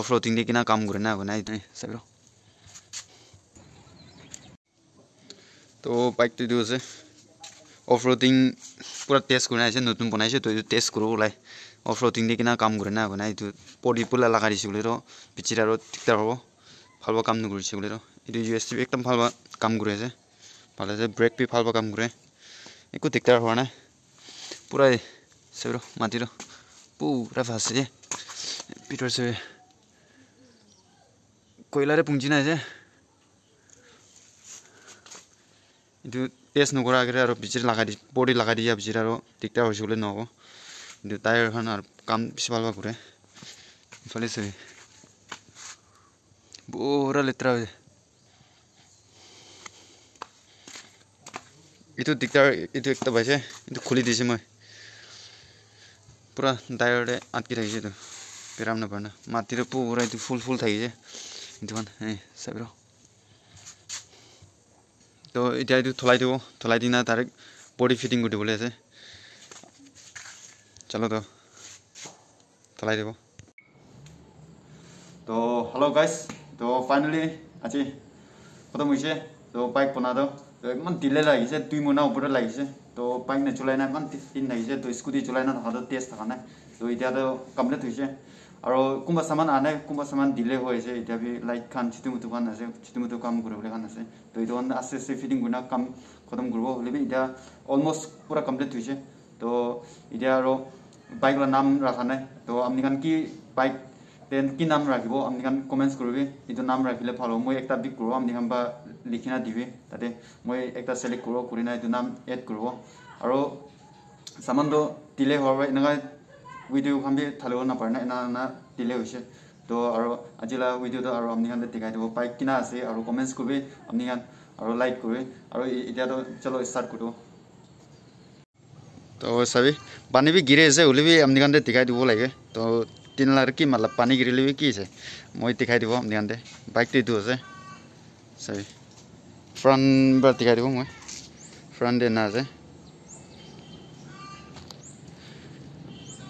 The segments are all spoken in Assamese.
অফ্ৰটিং দি কিনে কাম কৰে না নাই চাই ৰ তো বাইকটো দিওঁ যে অফ্ৰটিং পূৰা টেষ্ট কৰি আছে নতুন বনাইছে তো এইটো টেষ্ট কৰোঁ ওলাই অফ্ৰটিং দি কিনে কাম কৰে না নাই এইটো পৰি পোলা লগা দিছে বুলি ৰ পিছিত আৰু দিগদাৰ হ'ব ভাল কাম নকৰিছে বুলি ৰ এইটো ইউ এছ টি একদম ভাল কাম কৰি আছে ভাল আছে ব্ৰেক বি ভাল কাম কৰে একো দিগদাৰ হোৱা নাই পূৰাই চাই ৰ মাটি ৰ পূৰা ভাল আছে কয়লাৰে পুঞ্জি নাই যে এইটো টেষ্ট নকৰা আগতে আৰু বিজিৰ লগাই দি বডি লগাই দিয়া বিজিৰ আৰু দিগদাৰ হৈছে বুলি নহ'ব কিন্তু টায়াৰখন আৰু কাম বেছি ভাল পাব ঘূৰে ইফালে চলি বৰা লেতেৰা হৈছে এইটো দিগদাৰ এইটো একটা পাইছে এইটো খুলি দিছে মই পুৰা টায়াৰতে আটকি থাকিছে এইটো পেৰাম নাপাৰ না মাটিৰে পুৰা এইটো ফুল ফুল থাকিছে দিওঁ চাব ৰ তো এতিয়া এইটো থলাই দিব থলাই দি না তাৰ বডি ফিটিং কৰি দিবলৈ আছে চলো তো থলাই দিব তো হেল্ল' গাইজ তো ফাইনেলি আজি খতম হৈছে তো বাইক বনাওঁ তো ইমান দিলে লাগিছে দুই মোনা ওপৰত লাগিছে তো বাইক নাচলাই নাই ইমান দিন লাগিছে তো স্কুটি চলাই না থকাটো টেষ্ট থকা নাই তো এতিয়াতো কমপ্লিট হৈছে আৰু কোনোবা চামান আনে কোনোবা চামান দিলে হৈ আছে এতিয়া বি লাইট খান চিটিমুটো খান আছে চিটিমুটো কাম কৰিবলৈ খান আছে তো এইটো কাৰণে আছে আছে ফিটিং কৰি কাম খতম কৰিব হ'লে বি এতিয়া অলমষ্ট পূৰা কমপ্লিট হৈছে তো এতিয়া আৰু বাইকৰ নাম ৰখা নাই তো আপুনি কাৰণ কি বাইক টেন কি নাম ৰাখিব আপুনি কাৰণ কমেণ্টছ কৰিবি এইটো নাম ৰাখিলে ভাল হ'ব মই এটা বিক কৰোঁ আপুনি কাৰণ বা লিখি না দিবি তাতে মই একটা ছিলেক্ট কৰোঁ কৰি না এইটো নাম এড কৰোঁ আৰু চামানটো দিলে হোৱাৰ পৰা এনেকুৱা ভিডিঅ' খান বি থালিব নাপাৰে না এনে এনে ডিলে হৈছে তো আৰু আজিলা ভিডিঅ'টো আৰু আপুনি খান দেখাই দিব পাইক কিনা আছে আৰু কমেণ্টছ কৰিবি আপুনি খান আৰু লাইক কৰিবি আৰু এতিয়াতো চলো ষ্টাৰ্ট কৰোঁ তো চাবি পানী বি গিৰে আছে হ'লে বি আপুনি খান দেখাই দিব লাগে তো তিন লাৰ কি মাল পানী গিৰিলে বি কি আছে মই দেখাই দিব আপুনি খান বাইকটো এইটো আছে চাবি ফ্ৰণ্ট বাৰ দেখাই দিব মই ফ্ৰণ্ট এনে আছে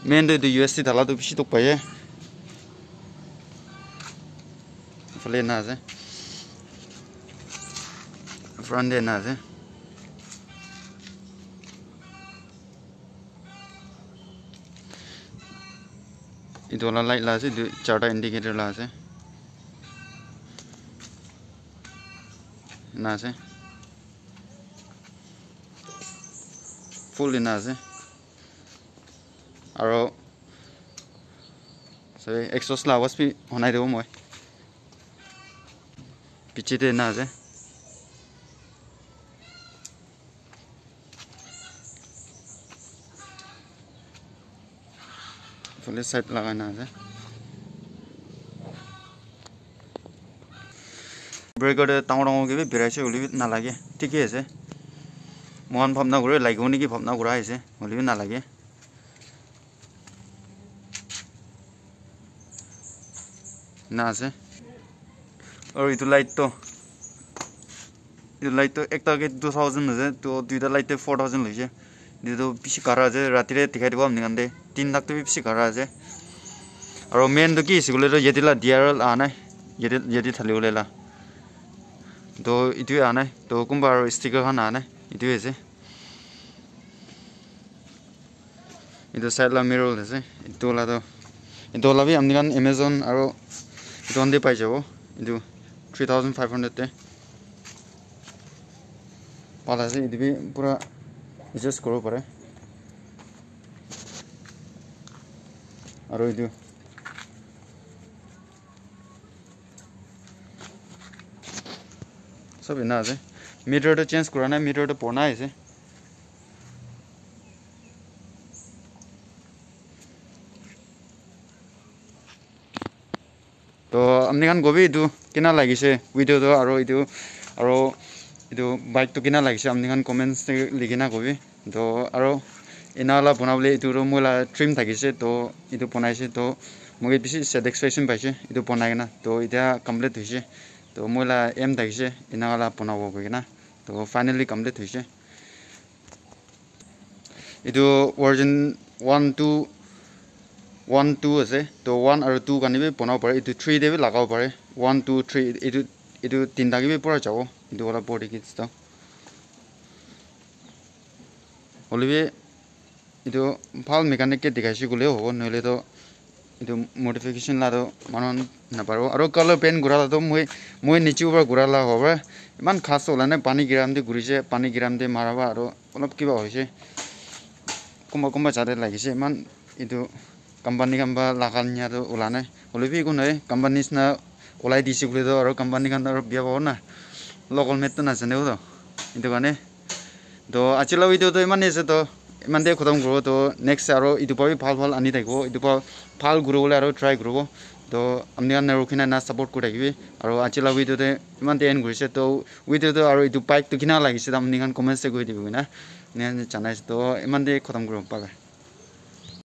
मेन दु यू एस दु सिदक पाए फ्लेना से फ्रंट देना से इतना लाइट ला से इंडिकेटर ला से ना फुल ना আৰু এক্সট্ৰ শ্লাৱাজ পি বনাই দিব মই পিচিতে না যে চাইড লগাই না যে ব্ৰেকত ডাঙৰ ডাঙৰ কিবি বিৰাইছে হলিবি নালাগে ঠিকেই আছে মহান ভাৱনা কৰে লাগিব নেকি ভাৱনা কৰা হৈছে হলিবি নালাগে না আছে আৰু এইটো লাইটটো তো লাইট তো একটা টু থাউজেণ্ড হৈছে তো দুইটা লাইটে ফ'ৰ থাউজেণ্ড হয়েছে যেহেতু পিছি কাঢ়া আছে ৰাতিৰে দেখাই দিব আপনি কান্দে তিন লাখ তো বেশি খাৰাপ আছে আৰু মেইনটো তো কি সেগুলো তো যেতে লা দিয়ার আহা নাই যেতে থালি উলাইলা তো এটুই আহা নাই তো কোনোবা আৰু ষ্টিকাৰখন খান আহা নাই এটুই হৈছে এইটো চাইড মেৰোল আছে এই দোলা তো এই দোলাবি আপনি কান আমাজন पाई ಪಾಯ್ಜವು ಇದು थ्री थाउजेंड फाइव हंड्रेड टे पाला से इधर भी पूरा एडजस्ट करो पड़े और इधर सब इना से मीटर तो चेंज करना मीटर तो पोना है इसे তো আপনি কান কবি এই কেনা লাগিছে উইডিওটো আৰু এইটো আৰু এইটো বাইকটো কেনা লাগিছে আপনি কান কমেণ্টস লিখি না কবি তো আৰু এনেৱালা বনাবলৈ এইটোৰো মোলা ট্ৰিম থাকিছে তো এইটো বনাইছে তো মোক বেছি ছেটিছফেকশ্যন পাইছে এইটো বনাই কিনা তো এতিয়া কমপ্লিট হৈছে তো মোলা এম থাকিছে এনেৱালা বনাব গৈ কিনা তো ফাইনেলি কমপ্লিট হৈছে এইটো origin one two one two আছে তো ওৱান আৰু টু কাৰণে বনাব পাৰে এইটো থ্ৰী দে লগাব পাৰে ওৱান টু থ্ৰী এইটো এইটো তিনিটা কিবি পৰা যাব এইটো অলপ বৰ দেখি চাওঁ হ'লেবি এইটো ভাল মেকানিককে দেখাইছোঁ গ'লেও হ'ব নহ'লেতো এইটো মডিফিকেশ্যন লাটো মানুহ নাপাৰোঁ আৰু কালাৰ পেণ্ট ঘূৰালাটো মই মই নিচিব পৰা ঘূৰালা হ'ব পাৰে ইমান খাচ ওলাই নাই পানী গিৰাম দি ঘূৰিছে পানী গিৰাম দি মাৰাবা আৰু অলপ কিবা হৈছে কোনোবা কোনোবা যাতে লাগিছে ইমান এইটো কোম্পানী কাম বা লাগাল নিয়াটো ওলা নাই ওলাবি একো নাই কোম্পানী নিচিনা ওলাই দিছে তো আৰু কোম্পানী কাম আৰু বিয়া পাব না লগল মেটটো নাজানেও তো সেইটো কাৰণে তো আজিলৈ ভিডিঅ'টো ইমানেই আছে তো ইমান দেৰি খতম কৰোঁ তো নেক্সট আৰু এইটো পৰা ভাল ভাল আনি থাকিব এইটো পৰা ভাল ঘূৰিবলৈ আৰু ট্ৰাই কৰিব তো আপুনি কাৰণে ৰখিনাই না ছাপৰ্ট কৰি থাকিবি আৰু আজিলৈ ভিডিঅ'তে ইমান দেৰি এন ঘূৰিছে তো ভিডিঅ'টো আৰু এইটো বাইকটো কিনা লাগিছে আপুনি কাৰণ কমেণ্টছে কৰি দিবগৈ না জানাইছে তো ইমান দেৰি খতম কৰিব পাৰে